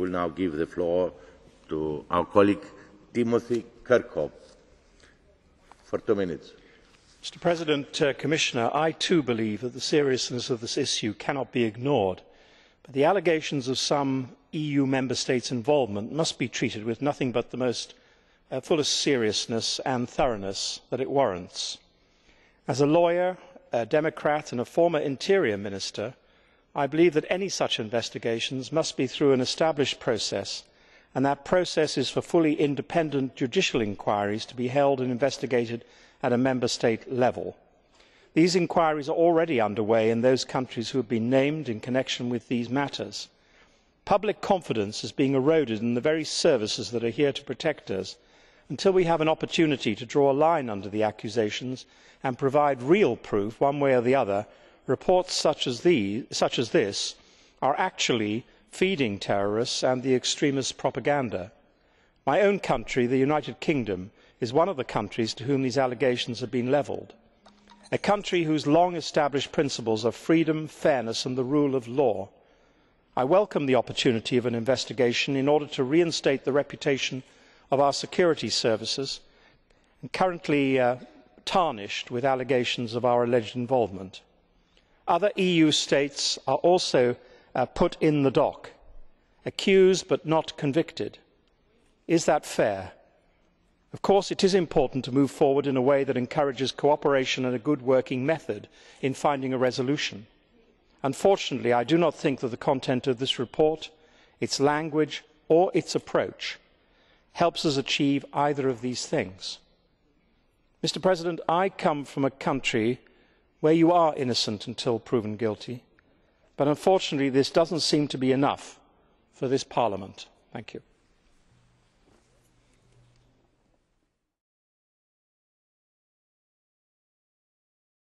will now give the floor to our colleague Timothy Kirkhope for two minutes. Mr President, uh, Commissioner, I too believe that the seriousness of this issue cannot be ignored, but the allegations of some EU member states' involvement must be treated with nothing but the most uh, fullest seriousness and thoroughness that it warrants. As a lawyer, a democrat and a former interior minister, i believe that any such investigations must be through an established process and that process is for fully independent judicial inquiries to be held and investigated at a member state level. these inquiries are already under way in those countries which have been named in connection with these matters. public confidence is being eroded in the very services that are here to protect us until we have an opportunity to draw a line under the accusations and provide real proof one way or the other reports such as this are actually feeding terrorists and the extremist propaganda. my own country the united kingdom is one of the countries to whom these allegations have been levelled a country whose long established principles are freedom fairness and the rule of law. i welcome the opportunity of an investigation in order to reinstate the reputation of our security services currently uh, tarnished with allegations of our alleged involvement other eu states are also uh, put in the dock accused but not convicted. is that fair? of course it is important to move forward in a way that encourages cooperation and a good working method in finding a resolution. unfortunately i do not think that the content of this report its language or its approach helps us achieve either of these things. Mr. President, i come from a country where you are innocent until proven guilty but unfortunately this does not seem to be enough for this parliament. thank you.